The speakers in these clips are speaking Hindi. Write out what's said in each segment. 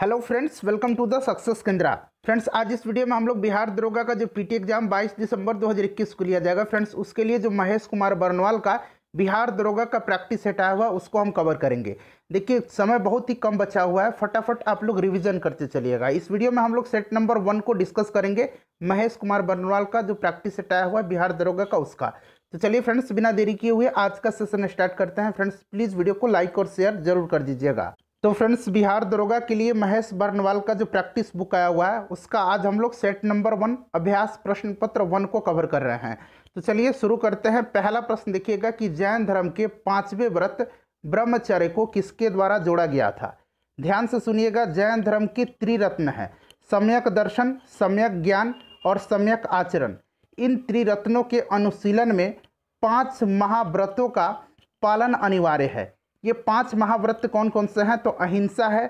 hello friends welcome to the success Kendra friends आज इस वीडियो में हम लोग बिहार दरोगा का जो पीटी एग्जाम 22 दिसंबर 2021 को लिया जाएगा फ्रेंड्स उसके लिए जो महेश कुमार बर्नवाल का बिहार दरोगा का प्रैक्टिस सेट आया हुआ उसको हम कवर करेंगे देखिए समय बहुत ही कम बचा हुआ है फटाफट आप लोग रिविजन करते चलिएगा इस वीडियो में हम लोग सेट नंबर वन को डिस्कस करेंगे महेश कुमार बर्नवाल का जो प्रैक्टिस सेट आया हुआ है बिहार दरोगा का उसका तो चलिए फ्रेंड्स बिना देरी किए हुए आज का सेशन स्टार्ट करते हैं फ्रेंड्स प्लीज़ वीडियो को लाइक और शेयर जरूर कर दीजिएगा तो फ्रेंड्स बिहार दरोगा के लिए महेश बर्नवाल का जो प्रैक्टिस बुक आया हुआ है उसका आज हम लोग सेट नंबर वन अभ्यास प्रश्न पत्र वन को कवर कर रहे हैं तो चलिए शुरू करते हैं पहला प्रश्न देखिएगा कि जैन धर्म के पांचवें व्रत ब्रह्मचर्य को किसके द्वारा जोड़ा गया था ध्यान से सुनिएगा जैन धर्म के त्रिरत्न है सम्यक दर्शन सम्यक ज्ञान और सम्यक आचरण इन त्रिरत्नों के अनुशीलन में पाँच महाव्रतों का पालन अनिवार्य है ये पांच महाव्रत कौन कौन से हैं तो अहिंसा है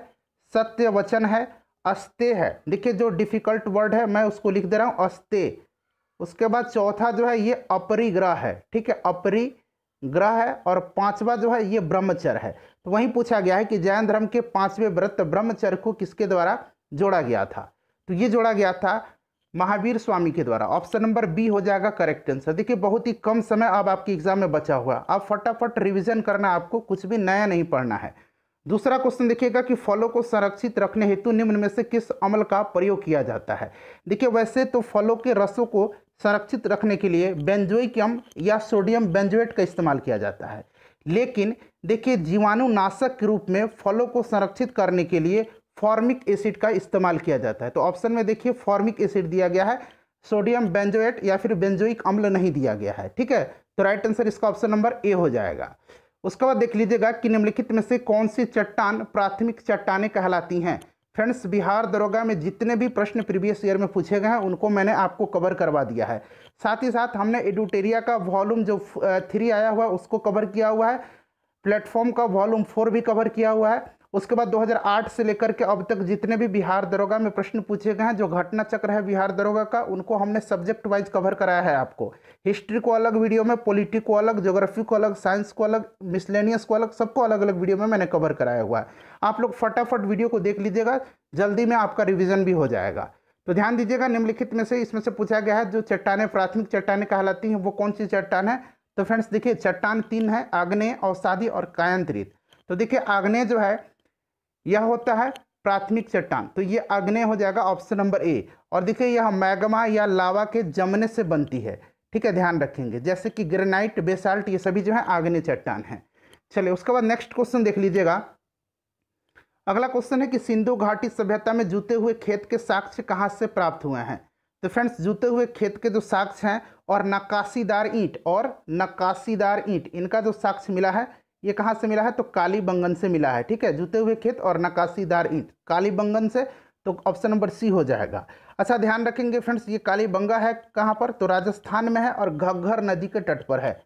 सत्य वचन है अस्ते है देखिए जो डिफिकल्ट वर्ड है मैं उसको लिख दे रहा हूँ अस्ते उसके बाद चौथा जो है ये अपरिग्रह है ठीक है अपरिग्रह है और पांचवा जो है ये ब्रह्मचर है तो वहीं पूछा गया है कि जैन धर्म के पांचवें व्रत ब्रह्मचर को किसके द्वारा जोड़ा गया था तो ये जोड़ा गया था महावीर स्वामी के द्वारा ऑप्शन नंबर बी हो जाएगा करेक्ट आंसर देखिए बहुत ही कम समय अब आपकी एग्जाम में बचा हुआ अब फटाफट रिविजन करना आपको कुछ भी नया नहीं पढ़ना है दूसरा क्वेश्चन देखिएगा कि फलों को संरक्षित रखने हेतु निम्न में से किस अमल का प्रयोग किया जाता है देखिए वैसे तो फलों के रसों को संरक्षित रखने के लिए बेंजोइकम या सोडियम बेंजोएट का इस्तेमाल किया जाता है लेकिन देखिए जीवाणुनाशक के रूप में फलों को संरक्षित करने के लिए फॉर्मिक एसिड का इस्तेमाल किया जाता है तो ऑप्शन में देखिए फॉर्मिक एसिड दिया गया है सोडियम बेंजोएट या फिर बेंजोइक अम्ल नहीं दिया गया है ठीक है तो राइट आंसर इसका ऑप्शन नंबर ए हो जाएगा उसके बाद देख लीजिएगा कि निम्नलिखित में से कौन सी चट्टान प्राथमिक चट्टाने कहलाती हैं फ्रेंड्स बिहार दरोगा में जितने भी प्रश्न प्रीवियस ईयर में पूछे गए हैं उनको मैंने आपको कवर करवा दिया है साथ ही साथ हमने एडुटेरिया का वॉल्यूम जो थ्री आया हुआ है उसको कवर किया हुआ है प्लेटफॉर्म का वॉल्यूम फोर भी कवर किया हुआ है उसके बाद 2008 से लेकर के अब तक जितने भी बिहार दरोगा में प्रश्न पूछे गए हैं जो घटना चक्र है बिहार दरोगा का उनको हमने सब्जेक्ट वाइज कवर कराया है आपको हिस्ट्री को अलग वीडियो में पॉलिटी को अलग ज्योग्राफी को अलग साइंस को अलग मिसलेनियस को अलग सबको अलग अलग वीडियो में मैंने कवर कराया हुआ है आप लोग फटाफट वीडियो को देख लीजिएगा जल्दी में आपका रिविजन भी हो जाएगा तो ध्यान दीजिएगा निम्नलिखित में से इसमें से पूछा गया है जो चट्टानें प्राथमिक चट्टानें कहलाती हैं वो कौन सी चट्टान है तो फ्रेंड्स देखिए चट्टान तीन है आग्नेय अवसादी और कायांत्रित तो देखिए आग्नेय जो है यह होता है प्राथमिक चट्टान तो ये अग्नेय हो जाएगा ऑप्शन नंबर ए और देखिए यह मैगमा या लावा के जमने से बनती है ठीक है ध्यान रखेंगे जैसे कि ग्रेनाइट बेसाल्ट ये सभी जो है आग्नेय चट्टान है चलिए उसके बाद नेक्स्ट क्वेश्चन देख लीजिएगा अगला क्वेश्चन है कि सिंधु घाटी सभ्यता में जूते हुए खेत के साक्ष्य कहाँ से प्राप्त हुए हैं तो फ्रेंड्स जूते हुए खेत के जो साक्ष्य हैं और नक्काशीदार ईंट और नक्काशीदार ईंट इनका जो साक्ष्य मिला है ये कहाँ से मिला है तो काली बंगन से मिला है ठीक है जूते हुए खेत और नकाशीदार ईंट काली बंगन से तो ऑप्शन नंबर सी हो जाएगा अच्छा ध्यान रखेंगे फ्रेंड्स ये काली बंगा है कहाँ पर तो राजस्थान में है और घग्घर नदी के तट पर है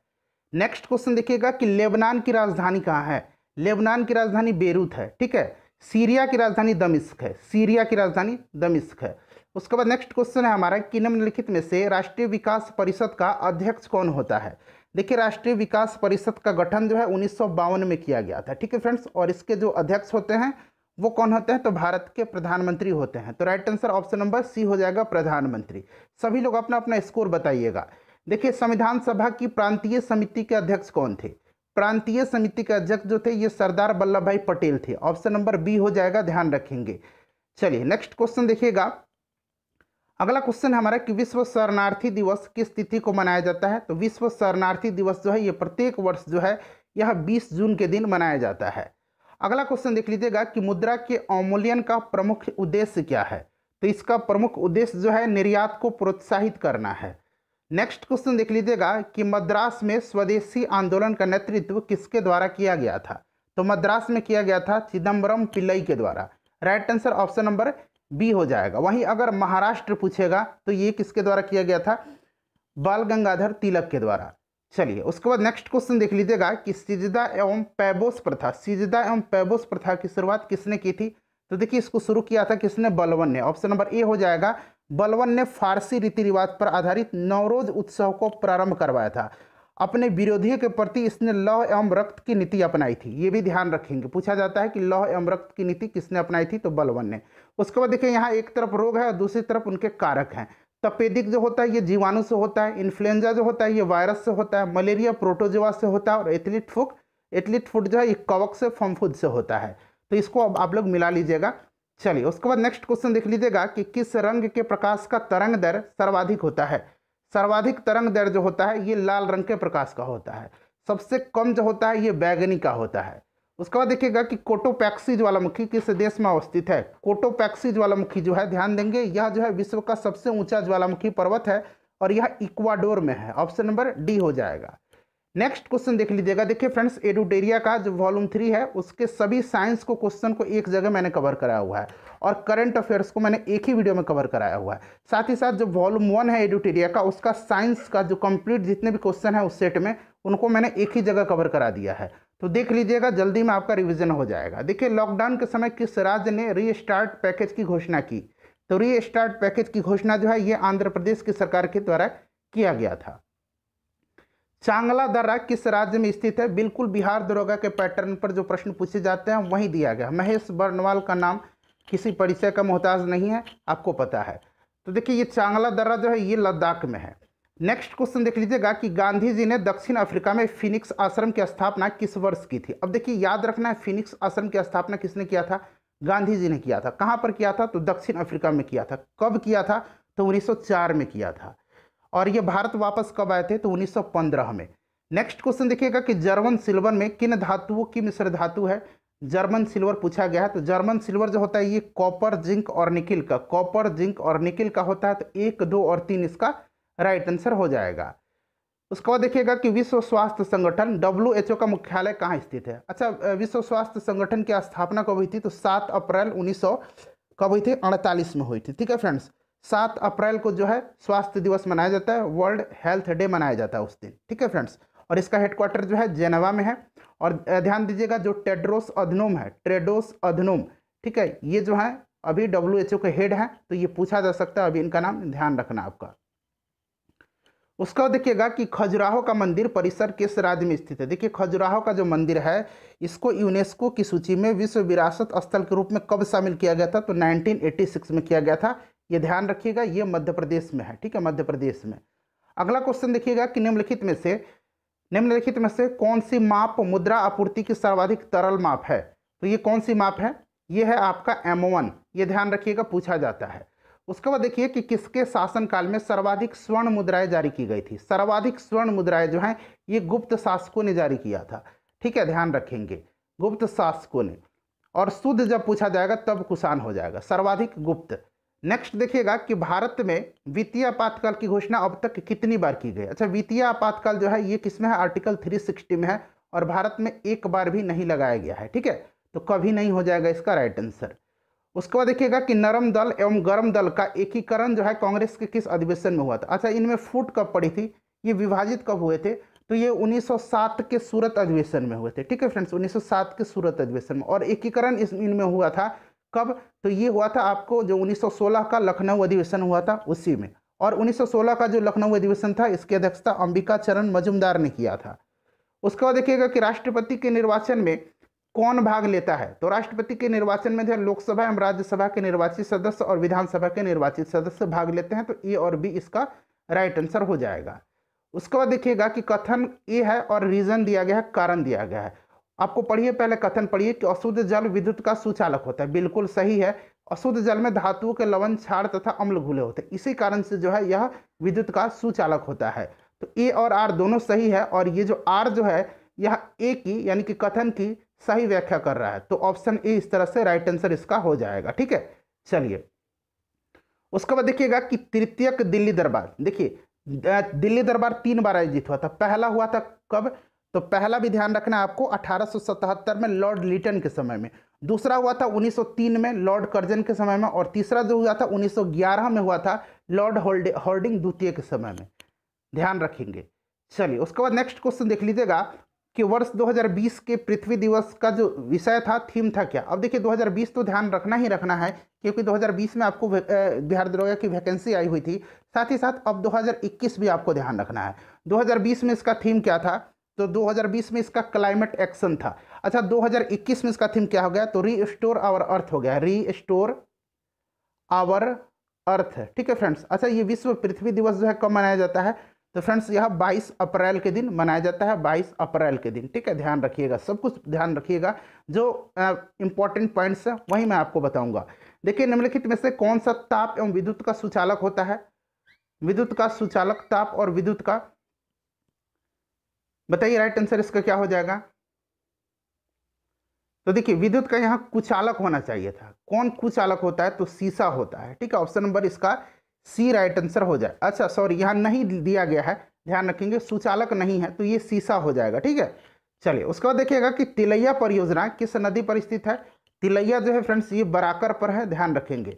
नेक्स्ट क्वेश्चन देखिएगा कि लेबनान की राजधानी कहाँ है लेबनान की राजधानी बेरूत है ठीक है सीरिया की राजधानी दमिश्क है सीरिया की राजधानी दमिश्क है उसके बाद नेक्स्ट क्वेश्चन है हमारा कि निम्नलिखित में से राष्ट्रीय विकास परिषद का अध्यक्ष कौन होता है देखिए राष्ट्रीय विकास परिषद का गठन जो है उन्नीस में किया गया था ठीक है फ्रेंड्स और इसके जो अध्यक्ष होते हैं वो कौन होते हैं तो भारत के प्रधानमंत्री होते हैं तो right answer option number C हो जाएगा प्रधानमंत्री सभी लोग अपना अपना स्कोर बताइएगा देखिए संविधान सभा की प्रांतीय समिति के अध्यक्ष कौन थे प्रांतीय समिति के अध्यक्ष जो थे ये सरदार वल्लभ भाई पटेल थे ऑप्शन नंबर बी हो जाएगा ध्यान रखेंगे चलिए नेक्स्ट क्वेश्चन देखिएगा अगला क्वेश्चन हमारा कि विश्व शरणार्थी दिवस किस तिथि को मनाया जाता है तो विश्व शरणार्थी दिवस जो है ये प्रत्येक वर्ष जो है यह 20 जून के दिन मनाया जाता है अगला क्वेश्चन देख लीजिएगा कि मुद्रा के अवमूल्यन का प्रमुख उद्देश्य क्या है तो इसका प्रमुख उद्देश्य जो है निर्यात को प्रोत्साहित करना है नेक्स्ट क्वेश्चन देख लीजिएगा कि मद्रास में स्वदेशी आंदोलन का नेतृत्व किसके द्वारा किया गया था तो मद्रास में किया गया था चिदम्बरम पिल्लई के द्वारा right answer option number B हो जाएगा वहीं अगर महाराष्ट्र पूछेगा तो ये किसके द्वारा किया गया था बाल गंगाधर तिलक के द्वारा चलिए उसके बाद नेक्स्ट क्वेश्चन देख लीजिएगा कि सिजदा एवं पैबोस प्रथा सिजदा एवं पैबोस प्रथा की शुरुआत किसने की थी तो देखिए इसको शुरू किया था किसने बलवन ने ऑप्शन नंबर ए हो जाएगा बलवन ने फारसी रीति रिवाज पर आधारित नवरोज उत्सव को प्रारंभ करवाया था अपने विरोधियों के प्रति इसने लौह एवं रक्त की नीति अपनाई थी ये भी ध्यान रखेंगे पूछा जाता है कि लौह एवं रक्त की नीति किसने अपनाई थी तो बलवन ने उसके बाद देखिए यहाँ एक तरफ रोग है और दूसरी तरफ उनके कारक हैं तपेदिक जो होता है ये जीवाणु से होता है इन्फ्लुएंजा जो होता है ये वायरस से होता है मलेरिया प्रोटोजोवा से होता है और एथलीट फूक एथलीट फूड जो है ये कवक से फमफूद से होता है तो इसको अब आप लोग मिला लीजिएगा चलिए उसके बाद नेक्स्ट क्वेश्चन देख लीजिएगा कि किस रंग के प्रकाश का तरंग दर सर्वाधिक होता है सर्वाधिक तरंग दर जो होता है ये लाल रंग के प्रकाश का होता है सबसे कम जो होता है ये बैगनी का होता है उसके बाद देखिएगा कि कोटोपैक्सी ज्वालामुखी किस देश में अवस्थित है कोटोपैक्सी ज्वालामुखी जो है ध्यान देंगे यह जो है विश्व का सबसे ऊंचा ज्वालामुखी पर्वत है और यह इक्वाडोर में है ऑप्शन नंबर डी हो जाएगा नेक्स्ट क्वेश्चन देख लीजिएगा देखिए फ्रेंड्स एडुटेरिया का जो वॉल्यूम थ्री है उसके सभी साइंस को क्वेश्चन को एक जगह मैंने कवर कराया हुआ है और करंट अफेयर्स को मैंने एक ही वीडियो में कवर कराया हुआ है साथ ही साथ जो वॉल्यूम वन है एडुटेरिया का उसका साइंस का जो कंप्लीट जितने भी क्वेश्चन है उस सेट में उनको मैंने एक ही जगह कवर करा दिया है तो देख लीजिएगा जल्दी में आपका रिविजन हो जाएगा देखिए लॉकडाउन के समय किस राज्य ने री पैकेज की घोषणा की तो री पैकेज की घोषणा जो है ये आंध्र प्रदेश की सरकार के द्वारा किया गया था चांगला दर्रा किस राज्य में स्थित है बिल्कुल बिहार दरोगा के पैटर्न पर जो प्रश्न पूछे जाते हैं वहीं दिया गया महेश बर्नवाल का नाम किसी परिचय का मोहताज नहीं है आपको पता है तो देखिए ये चांगला दर्रा जो है ये लद्दाख में है नेक्स्ट क्वेश्चन देख लीजिएगा कि गांधी जी ने दक्षिण अफ्रीका में फिनिक्स आश्रम की स्थापना किस वर्ष की थी अब देखिए याद रखना है फिनिक्स आश्रम की स्थापना किसने किया था गांधी जी ने किया था कहाँ पर किया था तो दक्षिण अफ्रीका में किया था कब किया था तो 1904 में किया था और ये भारत वापस कब आए थे तो 1915 में नेक्स्ट क्वेश्चन देखिएगा कि जर्मन सिल्वर में किन धातुओं की मिश्र धातु है जर्मन सिल्वर पूछा गया है तो जर्मन सिल्वर जो होता है ये कॉपर जिंक और निकिल का कॉपर जिंक और निकिल का होता है तो एक दो और तीन इसका राइट आंसर हो जाएगा उसके बाद देखिएगा कि विश्व स्वास्थ्य संगठन डब्ल्यू का मुख्यालय कहाँ स्थित है अच्छा विश्व स्वास्थ्य संगठन की स्थापना कब हुई थी तो सात अप्रैल उन्नीस कब हुई थी अड़तालीस में हुई थी ठीक है फ्रेंड्स सात अप्रैल को जो है स्वास्थ्य दिवस मनाया जाता है वर्ल्ड हेल्थ डे मनाया जाता है उस दिन ठीक है फ्रेंड्स और इसका हेडक्वार्टर जो है जेनेवा में है और ध्यान दीजिएगा जो टेड्रोस अधनोम है ट्रेडोस अधनोम ठीक है ये जो है अभी डब्ल्यू के हेड हैं तो ये पूछा जा सकता है अभी इनका नाम ध्यान रखना आपका उसका देखिएगा कि खजुराहो का मंदिर परिसर किस राज्य में स्थित है देखिए खजुराहो का जो मंदिर है इसको यूनेस्को की सूची में विश्व विरासत स्थल के रूप में कब शामिल किया गया था तो 1986 में किया गया था ये ध्यान रखिएगा ये मध्य प्रदेश में है ठीक है मध्य प्रदेश में अगला क्वेश्चन देखिएगा कि निम्नलिखित में से निम्नलिखित में से कौन सी माप मुद्रा आपूर्ति की सर्वाधिक तरल माप है तो ये कौन सी माप है ये है आपका एमओवन ये ध्यान रखिएगा पूछा जाता है उसके बाद देखिए कि किसके शासनकाल में सर्वाधिक स्वर्ण मुद्राएं जारी की गई थी सर्वाधिक स्वर्ण मुद्राएं जो हैं ये गुप्त शासकों ने जारी किया था ठीक है ध्यान रखेंगे गुप्त शासकों ने और शुद्ध जब पूछा जाएगा तब कुशान हो जाएगा सर्वाधिक गुप्त नेक्स्ट देखिएगा कि भारत में वित्तीय आपातकाल की घोषणा अब तक कितनी बार की गई अच्छा वित्तीय आपातकाल जो है ये किसमें है आर्टिकल 360 में है और भारत में एक बार भी नहीं लगाया गया है ठीक है तो कभी नहीं हो जाएगा इसका राइट आंसर उसके बाद देखिएगा कि नरम दल एवं गर्म दल का एकीकरण जो है कांग्रेस के किस अधिवेशन में हुआ था अच्छा इनमें फूट कब पड़ी थी ये विभाजित कब हुए थे तो ये 1907 के सूरत अधिवेशन में हुए थे ठीक है फ्रेंड्स 1907 के सूरत अधिवेशन में और एकीकरण इस इनमें हुआ था कब तो ये हुआ था आपको जो 1916 का लखनऊ अधिवेशन हुआ था उसी में और 1916 का जो लखनऊ अधिवेशन था इसकी अध्यक्षता अंबिका चरण मजुमदार ने किया था उसके बाद देखिएगा कि राष्ट्रपति के निर्वाचन में कौन भाग लेता है तो राष्ट्रपति के निर्वाचन में जो लोकसभा एवं राज्यसभा के निर्वाचित सदस्य और विधानसभा के निर्वाचित सदस्य भाग लेते हैं तो ए और बी इसका राइट आंसर हो जाएगा उसके बाद देखिएगा कि कथन ए है और रीजन दिया गया है कारण दिया गया है आपको पढ़िए पहले कथन पढ़िए कि अशुद्ध जल विद्युत का सुचालक होता है बिल्कुल सही है अशुद्ध जल में धातुओं के लवण क्षार तथा अम्ल घुले होते हैं इसी कारण से जो है यह विद्युत का सुचालक होता है तो ए और आर दोनों सही है और ये जो आर जो है यह ए की यानी कि कथन की सही व्याख्या कर रहा है तो ऑप्शन ए इस तरह से राइट आंसर इसका हो जाएगा ठीक है चलिए उसके बाद देखिएगा कि तृतीयक दिल्ली दरबार देखिए दिल्ली दरबार तीन बार आयोजित हुआ था पहला हुआ था कब तो पहला भी ध्यान रखना आपको 1877 में लॉर्ड लिटन के समय में दूसरा हुआ था 1903 में लॉर्ड कर्जन के समय में और तीसरा जो हुआ था 1911 में हुआ था लॉर्ड होर्डिंग द्वितीय के समय में ध्यान रखेंगे चलिए उसके बाद नेक्स्ट क्वेश्चन देख लीजिएगा कि वर्ष 2020 के पृथ्वी दिवस का जो विषय था थीम था क्या अब देखिए 2020 तो ध्यान रखना ही रखना है क्योंकि 2020 में आपको बिहार दरोगा की वैकेंसी आई हुई थी साथ ही साथ अब 2021 भी आपको ध्यान रखना है 2020 में इसका थीम क्या था तो 2020 में इसका क्लाइमेट एक्शन था अच्छा 2021 में इसका थीम क्या हो गया तो री स्टोर आवर अर्थ हो गया री स्टोर आवर अर्थ ठीक है फ्रेंड्स अच्छा ये विश्व पृथ्वी दिवस जो है कब मनाया जाता है तो फ्रेंड्स यह 22 अप्रैल के दिन मनाया जाता है 22 अप्रैल के दिन ठीक है ध्यान रखिएगा सब कुछ ध्यान रखिएगा जो इंपॉर्टेंट पॉइंट्स हैं वही मैं आपको बताऊंगा देखिए निम्नलिखित में से कौन सा ताप एवं विद्युत का सुचालक होता है विद्युत का सुचालक ताप और विद्युत का बताइए राइट आंसर इसका क्या हो जाएगा तो देखिए विद्युत का यहां कुचालक होना चाहिए था कौन कुचालक होता है तो सीसा होता है ठीक है ऑप्शन नंबर इसका सी राइट आंसर हो जाए अच्छा सॉरी यहाँ नहीं दिया गया है ध्यान रखेंगे सुचालक नहीं है तो ये सीसा हो जाएगा ठीक है चलिए उसके बाद देखिएगा कि तिलैया परियोजना किस नदी पर स्थित है तिलैया जो है फ्रेंड्स ये बराकर पर है ध्यान रखेंगे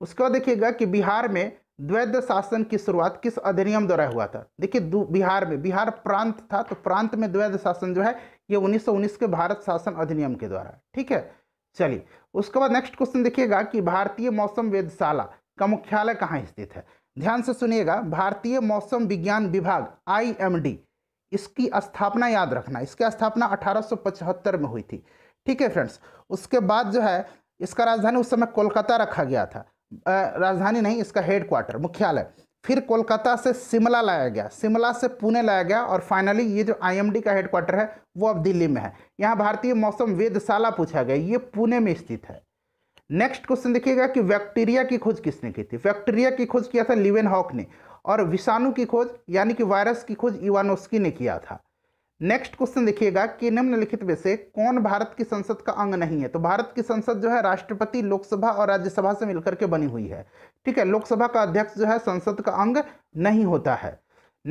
उसके बाद देखिएगा कि बिहार में द्वैध शासन की शुरुआत किस अधिनियम द्वारा हुआ था देखिए बिहार में बिहार प्रांत था तो प्रांत में द्वैध शासन जो है ये 1919 के भारत शासन अधिनियम के द्वारा ठीक है चलिए उसके बाद नेक्स्ट क्वेश्चन देखिएगा कि भारतीय मौसम वेधशाला का मुख्यालय कहाँ स्थित है ध्यान से सुनिएगा भारतीय मौसम विज्ञान विभाग आई इसकी स्थापना याद रखना इसकी स्थापना अठारह में हुई थी ठीक है फ्रेंड्स उसके बाद जो है इसका राजधानी उस समय कोलकाता रखा गया था राजधानी नहीं इसका हेड क्वार्टर मुख्यालय फिर कोलकाता से शिमला लाया गया शिमला से पुणे लाया गया और फाइनली ये जो आईएमडी का हेडक्वार्टर है वो अब दिल्ली में है यहाँ भारतीय मौसम वेदशाला पूछा गया ये पुणे में स्थित है नेक्स्ट क्वेश्चन देखिएगा कि बैक्टीरिया की खोज किसने की थी बैक्टीरिया की खोज किया था लिवेन हॉक ने और विषाणु की खोज यानी कि वायरस की खोज इवानोस्की ने किया था नेक्स्ट क्वेश्चन देखिएगा कि निम्नलिखित में से कौन भारत की संसद का अंग नहीं है तो भारत की संसद जो है राष्ट्रपति लोकसभा और राज्यसभा से मिलकर के बनी हुई है ठीक है लोकसभा का अध्यक्ष जो है संसद का अंग नहीं होता है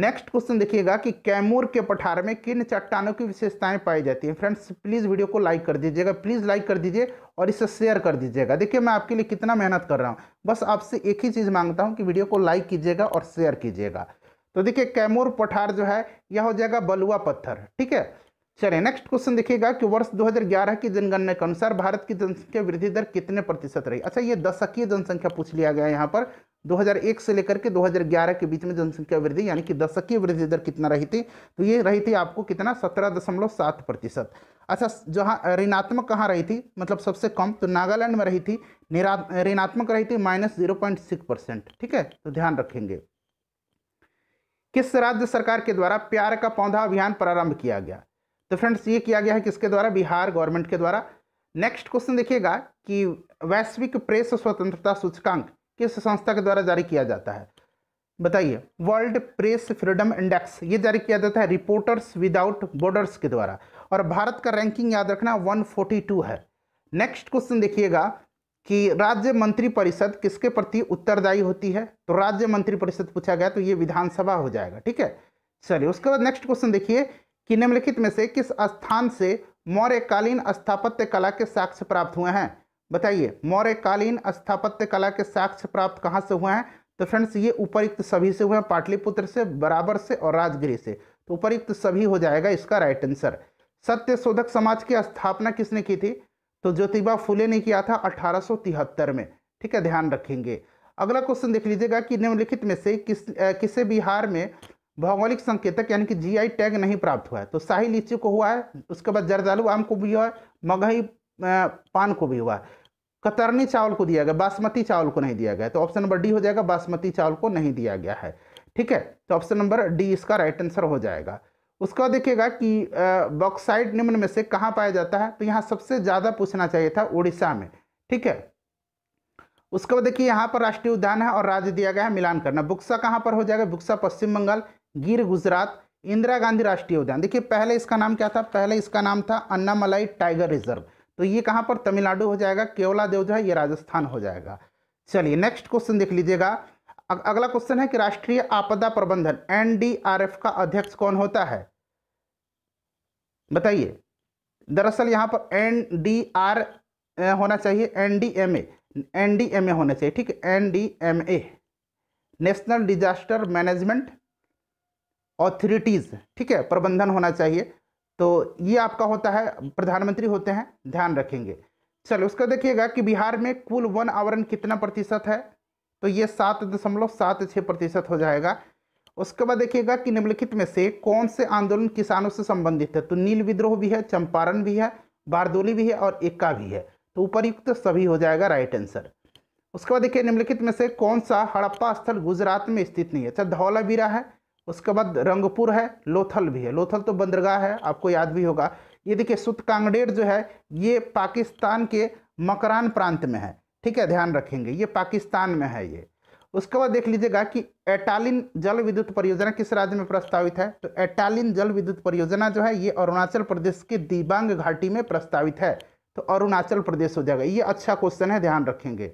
नेक्स्ट क्वेश्चन देखिएगा कि कैमूर के पठार में किन चट्टानों की विशेषताएं पाई जाती हैं फ्रेंड्स प्लीज़ वीडियो को लाइक कर दीजिएगा प्लीज़ लाइक कर दीजिए और इसे शेयर कर दीजिएगा देखिए मैं आपके लिए कितना मेहनत कर रहा हूँ बस आपसे एक ही चीज़ मांगता हूँ कि वीडियो को लाइक कीजिएगा और शेयर कीजिएगा तो देखिए कैमूर पठार जो है यह हो जाएगा बलुआ पत्थर ठीक है चलिए नेक्स्ट क्वेश्चन देखिएगा कि वर्ष 2011 की जनगणना के अनुसार भारत की जनसंख्या वृद्धि दर कितने प्रतिशत रही अच्छा ये दशकीय जनसंख्या पूछ लिया गया यहाँ पर 2001 से लेकर के 2011 के बीच में जनसंख्या वृद्धि यानी कि दशकीय वृद्धि दर कितना रही थी तो ये रही थी आपको कितना सत्रह दशमलव सात प्रतिशत अच्छा जहाँ ऋणात्मक कहाँ रही थी मतलब सबसे कम तो नागालैंड में रही थी ऋणात्मक रही थी minus zero point six percent ठीक है तो ध्यान रखेंगे किस राज्य सरकार के द्वारा प्यार का पौधा अभियान प्रारंभ किया गया तो फ्रेंड्स ये किया गया है किसके द्वारा बिहार गवर्नमेंट के द्वारा नेक्स्ट क्वेश्चन देखिएगा कि वैश्विक प्रेस स्वतंत्रता सूचकांक किस संस्था के द्वारा जारी किया जाता है बताइए वर्ल्ड प्रेस फ्रीडम इंडेक्स ये जारी किया जाता है रिपोर्टर्स विदाउट बॉर्डर्स के द्वारा और भारत का रैंकिंग याद रखना 142 है नेक्स्ट क्वेश्चन देखिएगा कि राज्य मंत्री परिषद किसके प्रति उत्तरदायी होती है तो राज्य मंत्री परिषद पूछा गया तो ये विधानसभा हो जाएगा ठीक है चलिए उसके बाद नेक्स्ट क्वेश्चन देखिए कि निम्नलिखित में से किस स्थान से मौर्यकालीन स्थापत्य कला के साक्ष्य प्राप्त हुए हैं बताइए मौर्यकालीन स्थापत्य कला के साक्ष्य प्राप्त कहाँ से हुए हैं तो फ्रेंड्स ये उपयुक्त सभी से हुए हैं पाटलिपुत्र से बराबर से और राजगिरी से तो उपरुक्त सभी हो जाएगा इसका राइट आंसर सत्य शोधक समाज की स्थापना किसने की थी तो ज्योतिबा फुले ने किया था अठारह में ठीक है ध्यान रखेंगे अगला क्वेश्चन देख लीजिएगा कि निम्नलिखित में से किस आ, किसे बिहार में भौगोलिक संकेतक यानी कि जीआई टैग नहीं प्राप्त हुआ है तो शाही लीची को हुआ है उसके बाद जरदालू आम को भी हुआ है मगही पान को भी हुआ है कतरनी चावल को दिया गया बासमती चावल को नहीं दिया गया तो ऑप्शन नंबर डी हो जाएगा बासमती चावल को नहीं दिया गया है ठीक है तो ऑप्शन नंबर डी इसका राइट आंसर हो जाएगा उसका देखिएगा कि बॉक्साइड निम्न में से कहाँ पाया जाता है तो यहाँ सबसे ज़्यादा पूछना चाहिए था उड़ीसा में ठीक है उसके बाद देखिए यहाँ पर राष्ट्रीय उद्यान है और राज्य दिया गया है मिलान करना बुक्सा कहाँ पर हो जाएगा बुक्सा पश्चिम बंगाल गिर गुजरात इंदिरा गांधी राष्ट्रीय उद्यान देखिए पहले इसका नाम क्या था पहले इसका नाम था अन्नामलाई टाइगर रिजर्व तो ये कहाँ पर तमिलनाडु हो जाएगा केवला देव जो है ये राजस्थान हो जाएगा चलिए नेक्स्ट क्वेश्चन देख लीजिएगा अगला क्वेश्चन है कि राष्ट्रीय आपदा प्रबंधन एनडीआरएफ का अध्यक्ष कौन होता है बताइए दरअसल यहाँ पर एन डी आर होना चाहिए N D M A N D M A होना चाहिए ठीक है N D M A national disaster management authorities ठीक है प्रबंधन होना चाहिए तो ये आपका होता है प्रधानमंत्री होते हैं ध्यान रखेंगे चलो उसका देखिएगा कि बिहार में कुल वन आवरण कितना प्रतिशत है तो ये सात दशमलव सात छः प्रतिशत हो जाएगा उसके बाद देखिएगा कि निम्नलिखित में से कौन से आंदोलन किसानों से संबंधित है तो नील विद्रोह भी है चंपारण भी है बारदोली भी है और एक्का भी है तो उपरयुक्त सभी हो जाएगा राइट आंसर उसके बाद देखिए निम्नलिखित में से कौन सा हड़प्पा स्थल गुजरात में स्थित नहीं है अच्छा धौलावीरा है उसके बाद रंगपुर है लोथल भी है लोथल तो बंदरगाह है आपको याद भी होगा ये देखिए सुत कांगड़ेर जो है ये पाकिस्तान के मकरान प्रांत में है ठीक है ध्यान रखेंगे ये पाकिस्तान में है ये उसके बाद देख लीजिएगा कि एटालिन जल विद्युत परियोजना किस राज्य में प्रस्तावित है तो एटालिन जल विद्युत परियोजना जो है ये अरुणाचल प्रदेश के दिबांग घाटी में प्रस्तावित है तो अरुणाचल प्रदेश हो जाएगा ये अच्छा क्वेश्चन है ध्यान रखेंगे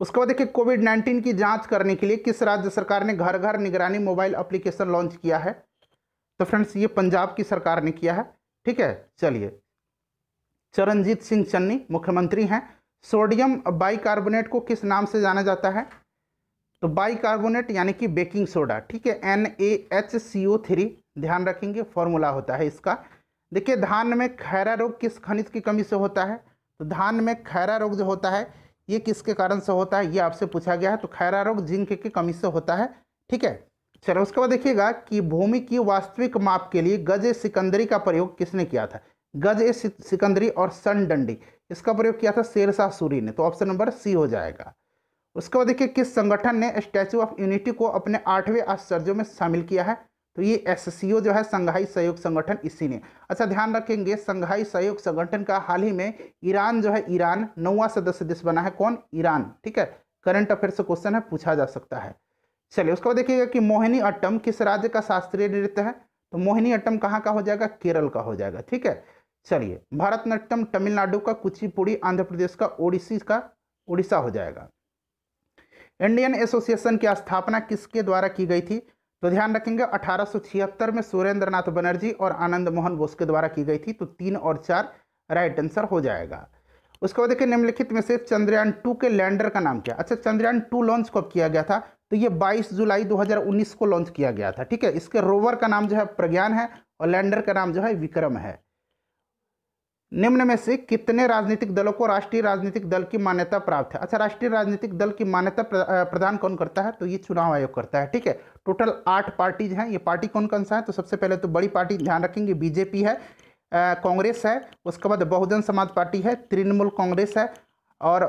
उसके बाद देखिए कोविड नाइन्टीन की जांच करने के लिए किस राज्य सरकार ने घर घर निगरानी मोबाइल एप्लीकेशन लॉन्च किया है तो फ्रेंड्स ये पंजाब की सरकार ने किया है ठीक है चलिए चरणजीत सिंह चन्नी मुख्यमंत्री हैं सोडियम बाइकार्बोनेट को किस नाम से जाना जाता है तो बाइकार्बोनेट यानी कि बेकिंग सोडा ठीक है N A H C O three ध्यान रखेंगे फॉर्मूला होता है इसका देखिए धान में खैरा रोग किस खनिज की कमी से होता है तो धान में खैरा रोग जो होता है ये किसके कारण से होता है ये आपसे पूछा गया है तो खैरा रोग जिंक की कमी से होता है ठीक है चलो उसके बाद देखिएगा कि भूमि की वास्तविक माप के लिए गज सिकंदरी का प्रयोग किसने किया था गज सिकंदरी और सन डंडी इसका प्रयोग किया था शेरशाह सूरी ने तो ऑप्शन नंबर सी हो जाएगा उसके बाद देखिए किस संगठन ने स्टैचू ऑफ यूनिटी को अपने आठवें आश्चर्यों में शामिल किया है तो ये एस जो है संघाई सहयोग संगठन इसी ने अच्छा ध्यान रखेंगे संघाई सहयोग संगठन का हाल ही में ईरान जो है ईरान नौवा सदस्य देश बना है कौन ईरान ठीक है करंट अफेयर से क्वेश्चन है पूछा जा सकता है चलिए उसके बाद देखिएगा कि मोहिनी अट्टम किस राज्य का शास्त्रीय नृत्य है तो मोहिनी अट्टम कहाँ का हो जाएगा केरल का हो जाएगा ठीक है चलिए भारतनाट्यम तमिलनाडु का कुचिपुड़ी आंध्र प्रदेश का ओडिसी का उड़ीसा हो जाएगा इंडियन एसोसिएशन की स्थापना किसके द्वारा की गई थी तो ध्यान रखेंगे 1876 में सुरेंद्रनाथ बनर्जी और आनंद मोहन बोस के द्वारा की गई थी तो तीन और चार राइट आंसर हो जाएगा उसके बाद देखिए निम्नलिखित में से चंद्रयान टू के लैंडर का नाम क्या अच्छा चंद्रयान टू लॉन्च कब किया गया था तो ये 22 जुलाई 2019 को लॉन्च किया गया था ठीक है इसके रोवर का नाम जो है प्रज्ञान है और लैंडर का नाम जो है विक्रम है निम्न में से कितने राजनीतिक दलों को राष्ट्रीय राजनीतिक दल की मान्यता प्राप्त है अच्छा राष्ट्रीय राजनीतिक दल की मान्यता प्रदान कौन करता है तो ये चुनाव आयोग करता है ठीक है टोटल आठ पार्टीज हैं ये पार्टी कौन कौन सा है तो सबसे पहले तो बड़ी पार्टी ध्यान रखेंगे बीजेपी है कांग्रेस है उसके बाद बहुजन समाज पार्टी है तृणमूल कांग्रेस है और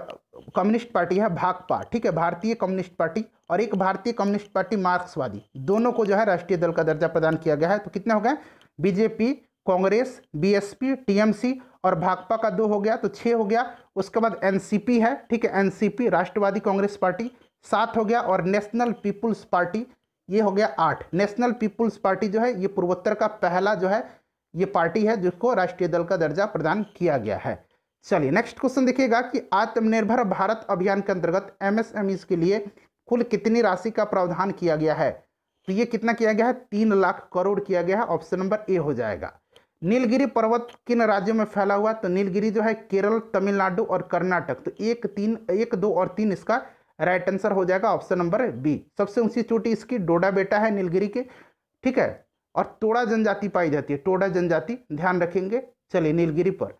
कम्युनिस्ट पार्टी है भाकपा ठीक है भारतीय कम्युनिस्ट पार्टी और एक भारतीय कम्युनिस्ट पार्टी मार्क्सवादी दोनों को जो है राष्ट्रीय दल का दर्जा प्रदान किया गया है तो कितने हो गए बीजेपी कांग्रेस बीएसपी टीएमसी और भाकपा का दो हो गया तो छः हो गया उसके बाद एनसीपी है ठीक है एनसीपी राष्ट्रवादी कांग्रेस पार्टी सात हो गया और नेशनल पीपुल्स पार्टी ये हो गया आठ नेशनल पीपुल्स पार्टी जो है ये पूर्वोत्तर का पहला जो है ये पार्टी है जिसको राष्ट्रीय दल का दर्जा प्रदान किया गया है चलिए नेक्स्ट क्वेश्चन देखिएगा कि आत्मनिर्भर भारत अभियान के अंतर्गत एम के लिए कुल कितनी राशि का प्रावधान किया गया है तो ये कितना किया गया है तीन लाख करोड़ किया गया है ऑप्शन नंबर ए हो जाएगा नीलगिरी पर्वत किन राज्यों में फैला हुआ तो नीलगिरी जो है केरल तमिलनाडु और कर्नाटक तो एक तीन एक दो और तीन इसका राइट आंसर हो जाएगा ऑप्शन नंबर बी सबसे ऊंची चोटी इसकी डोडा बेटा है नीलगिरी के ठीक है और टोड़ा जनजाति पाई जाती है टोड़ा जनजाति ध्यान रखेंगे चलिए नीलगिरी पर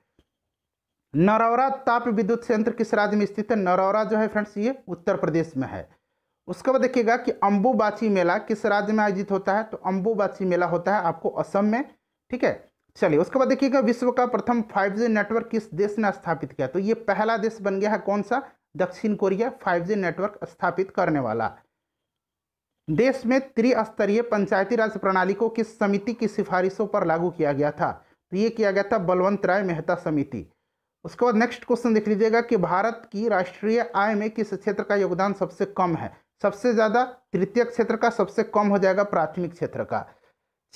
नरौरा ताप विद्युत संयंत्र किस राज्य में स्थित है नरौरा जो है फ्रेंड्स ये उत्तर प्रदेश में है उसके बाद देखिएगा कि अंबुबाची मेला किस राज्य में आयोजित होता है तो अंबुबाची मेला होता है आपको असम में ठीक है चलिए उसके बाद देखिएगा विश्व का प्रथम 5G नेटवर्क किस देश ने स्थापित किया तो ये पहला देश बन गया है कौन सा दक्षिण कोरिया 5G नेटवर्क स्थापित करने वाला देश में त्रिस्तरीय पंचायती राज प्रणाली को किस समिति की सिफारिशों पर लागू किया गया था तो ये किया गया था बलवंत राय मेहता समिति उसके बाद नेक्स्ट क्वेश्चन देख लीजिएगा कि भारत की राष्ट्रीय आय में किस क्षेत्र का योगदान सबसे कम है सबसे ज़्यादा तृतीय क्षेत्र का सबसे कम हो जाएगा प्राथमिक क्षेत्र का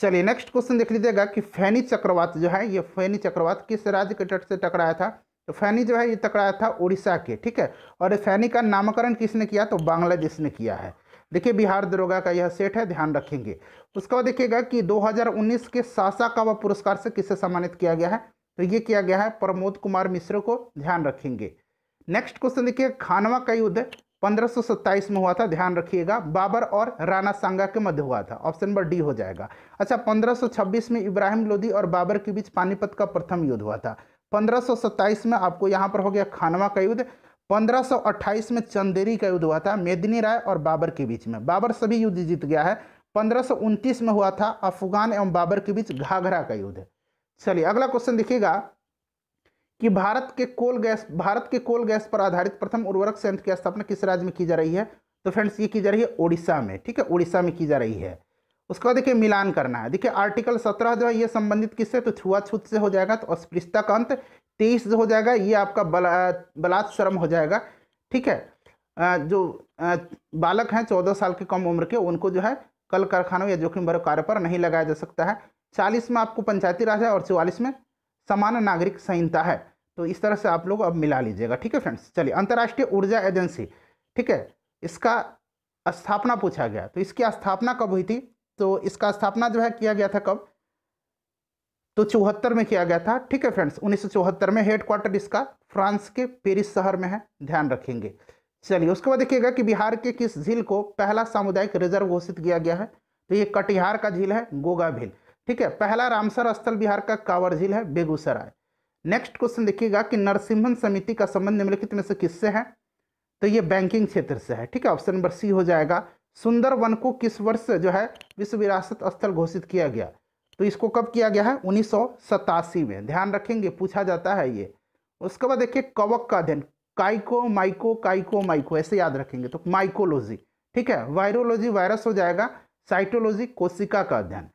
चलिए नेक्स्ट क्वेश्चन देख लीजिएगा कि फैनी चक्रवात जो है ये फैनी चक्रवात किस राज्य के तट से टकराया था तो फैनी जो है ये टकराया था उड़ीसा के ठीक है और फैनी का नामकरण किसने किया तो बांग्लादेश ने किया है देखिए बिहार दरोगा का यह सेट है ध्यान रखेंगे उसके बाद देखिएगा कि 2019 के सासा का पुरस्कार से किसे सम्मानित किया गया है तो ये किया गया है प्रमोद कुमार मिश्र को ध्यान रखेंगे नेक्स्ट क्वेश्चन देखिए खानवा का युद्ध पंद्रह में हुआ था ध्यान रखिएगा बाबर और राणा सांगा के मध्य हुआ था ऑप्शन नंबर डी हो जाएगा अच्छा 1526 में इब्राहिम लोधी और बाबर के बीच पानीपत का प्रथम युद्ध हुआ था 1527 में आपको यहाँ पर हो गया खानवा का युद्ध 1528 में चंदेरी का युद्ध हुआ था मेदिनी राय और बाबर के बीच में बाबर सभी युद्ध जीत गया है पंद्रह में हुआ था अफगान एवं बाबर के बीच घाघरा का युद्ध चलिए अगला क्वेश्चन देखिएगा कि भारत के कोल गैस भारत के कोल गैस पर आधारित प्रथम उर्वरक संयंत्र की स्थापना किस राज्य में की जा रही है तो फ्रेंड्स ये की जा रही है उड़ीसा में ठीक है उड़ीसा में की जा रही है उसके बाद देखिए मिलान करना है देखिए आर्टिकल सत्रह जो है ये संबंधित किससे तो छुआछूत से हो जाएगा तो अस्पृश्यता का अंत तेईस हो जाएगा ये आपका बला बलात्म हो जाएगा ठीक है जो बालक हैं चौदह साल के कम उम्र के उनको जो है कल कारखानों या जोखिम भरो कार्य पर नहीं लगाया जा सकता है चालीस में आपको पंचायती राज है और चौवालीस में सामान्य नागरिक संहिता है तो इस तरह से आप लोग अब मिला लीजिएगा ठीक है फ्रेंड्स चलिए अंतर्राष्ट्रीय ऊर्जा एजेंसी ठीक है इसका स्थापना पूछा गया तो इसकी स्थापना कब हुई थी तो इसका स्थापना जो है किया गया था कब तो चौहत्तर में किया गया था ठीक है फ्रेंड्स उन्नीस में हेडक्वार्टर इसका फ्रांस के पेरिस शहर में है ध्यान रखेंगे चलिए उसके बाद देखिएगा कि बिहार के किस झील को पहला सामुदायिक रिजर्व घोषित किया गया है तो ये कटिहार का झील है गोगा भील ठीक है पहला रामसर स्थल बिहार का कावर झील है बेगूसराय नेक्स्ट क्वेश्चन देखिएगा कि नरसिम्हन समिति का संबंध निम्नलिखित में से किससे है तो ये बैंकिंग क्षेत्र से है ठीक है ऑप्शन नंबर सी हो जाएगा सुंदर वन को किस वर्ष जो है विश्व विरासत स्थल घोषित किया गया तो इसको कब किया गया है उन्नीस में ध्यान रखेंगे पूछा जाता है ये उसके बाद देखिए कवक का अध्ययन काइको माइको काइको माइको ऐसे याद रखेंगे तो माइकोलॉजी ठीक है वायरोलॉजी वायरस हो जाएगा साइटोलॉजी कोशिका का अध्ययन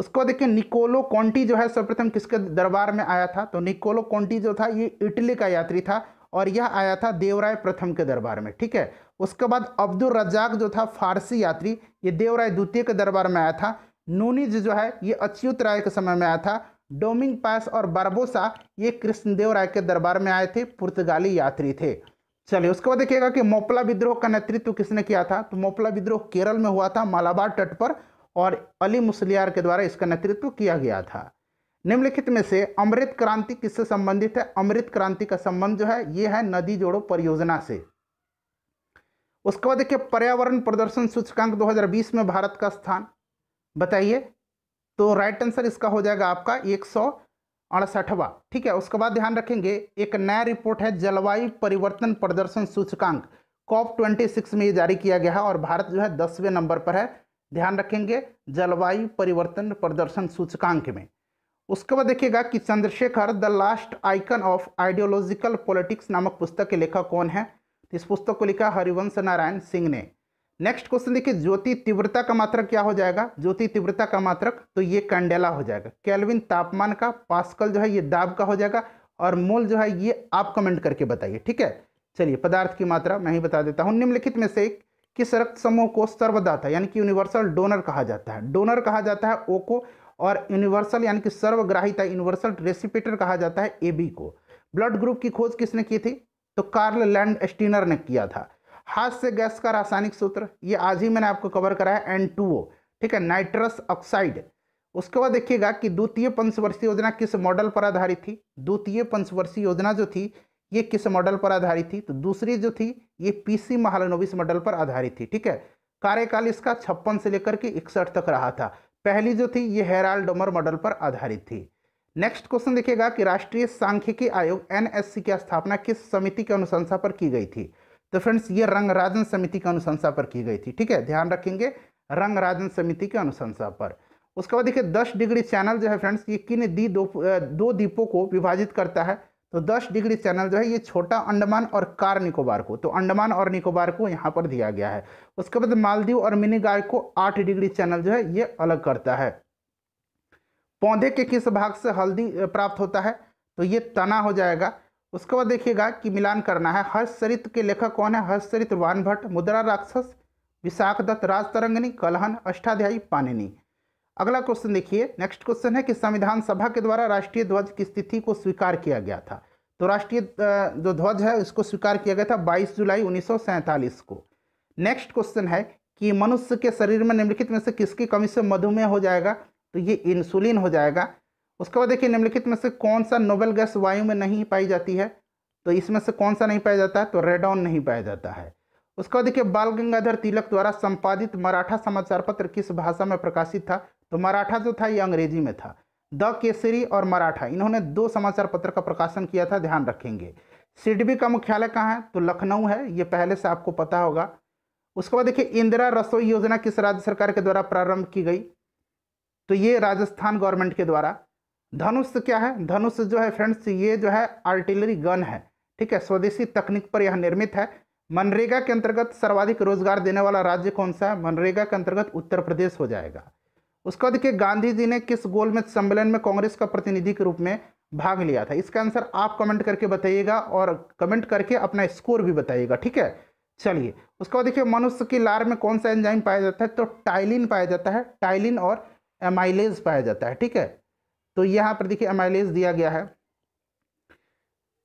उसको देखिए निकोलो कॉन्टी जो है सर्वप्रथम किसके दरबार में आया था तो निकोलो कॉन्टी जो था ये इटली का यात्री था और यह आया था देवराय प्रथम के दरबार में ठीक है उसके बाद अब्दुल रजाक जो था फारसी यात्री ये देवराय द्वितीय के दरबार में आया था नूनिज जो है ये अच्युत राय के समय में आया था डोमिंग पास और बारबोसा ये कृष्णदेव राय के दरबार में आए थे पुर्तगाली यात्री थे चलिए उसके बाद देखिएगा कि मोपला विद्रोह का नेतृत्व किसने किया था तो मोपला विद्रोह केरल में हुआ था मालाबार तट पर और अली मुसलियार के द्वारा इसका नेतृत्व किया गया था निम्नलिखित में से अमृत क्रांति किससे संबंधित है अमृत क्रांति का संबंध जो है ये है नदी जोड़ो परियोजना से उसके बाद देखिए पर्यावरण प्रदर्शन सूचकांक 2020 में भारत का स्थान बताइए तो राइट आंसर इसका हो जाएगा आपका एक सौ अड़सठवा ठीक है उसके बाद ध्यान रखेंगे एक नया रिपोर्ट है जलवायु परिवर्तन प्रदर्शन सूचकांक कॉप ट्वेंटी में ये जारी किया गया है और भारत जो है दसवें नंबर पर है ध्यान रखेंगे जलवायु परिवर्तन प्रदर्शन सूचकांक में उसके बाद देखिएगा कि Chandrashekhar the last icon of ideological politics नामक पुस्तक के लेखक कौन है तो इस पुस्तक को लिखा हरिवंश नारायण सिंह ने नेक्स्ट क्वेश्चन देखिए ज्योति तीव्रता का मात्रक क्या हो जाएगा ज्योति तीव्रता का मात्रक तो ये कैंडेला हो जाएगा कैलविन तापमान का पास्कल जो है ये दाब का हो जाएगा और मोल जो है ये आप कमेंट करके बताइए ठीक है चलिए पदार्थ की मात्रा मैं ही बता देता हूँ निम्नलिखित में से किस रक्त समूह को सर्वदाता यानी कि यूनिवर्सल डोनर कहा जाता है डोनर कहा जाता है ओ को और यूनिवर्सल यानी कि सर्वग्राहिता यूनिवर्सल रेसिपेटर कहा जाता है ए बी को ब्लड ग्रुप की खोज किसने की थी तो कार्ल लैंड स्टीनर ने किया था हाथ से गैस का रासायनिक सूत्र ये आज ही मैंने आपको कवर कराया एन ठीक है नाइट्रस ऑक्साइड उसके बाद देखिएगा कि द्वितीय पंचवर्षीय योजना किस मॉडल पर आधारित थी द्वितीय पंचवर्षीय योजना जो थी ये किस मॉडल पर आधारित थी तो दूसरी जो थी ये पीसी महालनोबिस मॉडल पर आधारित थी ठीक है कार्यकाल इसका छप्पन से लेकर के इकसठ तक रहा था पहली जो थी ये हेराल डोमर मॉडल पर आधारित थी नेक्स्ट क्वेश्चन देखिएगा कि राष्ट्रीय सांख्यिकी आयोग एनएससी की स्थापना किस समिति की अनुशंसा पर की गई थी तो फ्रेंड्स ये रंगराजन समिति की अनुशंसा पर की गई थी ठीक है ध्यान रखेंगे रंगराजन समिति की अनुशंसा पर उसके बाद देखिए दस डिग्री चैनल जो है फ्रेंड्स ये किन दी दो दो द्वीपों को विभाजित करता है तो 10 डिग्री चैनल जो है ये छोटा अंडमान और कार निकोबार को तो अंडमान और निकोबार को यहाँ पर दिया गया है उसके बाद मालदीव और गाय को 8 डिग्री चैनल जो है ये अलग करता है पौधे के किस भाग से हल्दी प्राप्त होता है तो ये तना हो जाएगा उसके बाद देखिएगा कि मिलान करना है हर्षचरित के लेखक कौन है हर्षचरित भट्ट मुद्रा राक्षस विशाख दत्त राजतरंगनी कलहन अष्टाध्यायी पानिनी अगला क्वेश्चन देखिए नेक्स्ट क्वेश्चन है कि संविधान सभा के द्वारा राष्ट्रीय ध्वज की स्थिति को स्वीकार किया गया था तो राष्ट्रीय जो ध्वज है इसको स्वीकार किया गया था 22 जुलाई उन्नीस को नेक्स्ट क्वेश्चन है कि मनुष्य के शरीर में निम्नलिखित में से किसकी कमी से मधुमेह हो जाएगा तो ये इंसुलिन हो जाएगा उसके बाद देखिए निम्नलिखित में से कौन सा नोबेल गैस वायु में नहीं पाई जाती है तो इसमें से कौन सा नहीं पाया जाता है तो रेडॉन नहीं पाया जाता है उसके बाद देखिए बाल गंगाधर तिलक द्वारा संपादित मराठा समाचार पत्र किस भाषा में प्रकाशित था तो मराठा जो था ये अंग्रेजी में था द केसरी और मराठा इन्होंने दो समाचार पत्र का प्रकाशन किया था ध्यान रखेंगे सिडबी का मुख्यालय कहाँ है तो लखनऊ है ये पहले से आपको पता होगा उसके बाद देखिए इंदिरा रसोई योजना किस राज्य सरकार के द्वारा प्रारंभ की गई तो ये राजस्थान गवर्नमेंट के द्वारा धनुष क्या है धनुष जो है फ्रेंड्स ये जो है आर्टिलरी गन है ठीक है स्वदेशी तकनीक पर यह निर्मित है मनरेगा के अंतर्गत सर्वाधिक रोजगार देने वाला राज्य कौन सा है मनरेगा के अंतर्गत उत्तर प्रदेश हो जाएगा उसका देखिए गांधी जी ने किस गोल में सम्मेलन में कांग्रेस का प्रतिनिधि के रूप में भाग लिया था इसका आंसर आप कमेंट करके बताइएगा और कमेंट करके अपना स्कोर भी बताइएगा ठीक है चलिए उसके बाद देखिए मनुष्य की लार में कौन सा एंजाइम पाया जाता है तो टाइलिन पाया जाता है टाइलिन और एमाइलेज पाया जाता है ठीक है तो यहाँ पर देखिए एमाइलेज दिया गया है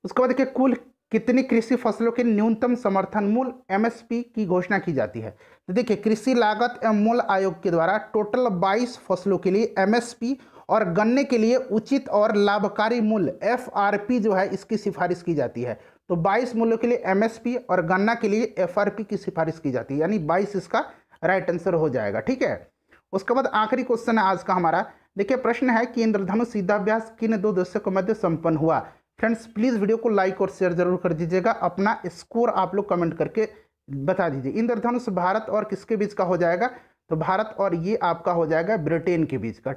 उसके बाद देखिए कुल कितनी कृषि फसलों के न्यूनतम समर्थन मूल्य एमएसपी की घोषणा की जाती है तो देखिए कृषि लागत एवं मूल्य आयोग के द्वारा टोटल 22 फसलों के लिए एमएसपी और गन्ने के लिए उचित और लाभकारी मूल्य एफआरपी जो है इसकी सिफारिश की जाती है तो 22 मूल्यों के लिए एमएसपी और गन्ना के लिए एफआरपी की सिफारिश की जाती है यानी बाईस इसका राइट आंसर हो जाएगा ठीक है उसके बाद आखिरी क्वेश्चन है आज का हमारा देखिए प्रश्न है कि इंद्रधनुष सीधाभ्यास किन दो दृश्यों के मध्य संपन्न हुआ फ्रेंड्स प्लीज़ वीडियो को लाइक और शेयर जरूर कर दीजिएगा अपना स्कोर आप लोग कमेंट करके बता दीजिए इंद्रधनुष भारत और किसके बीच का हो जाएगा तो भारत और ये आपका हो जाएगा ब्रिटेन के बीच का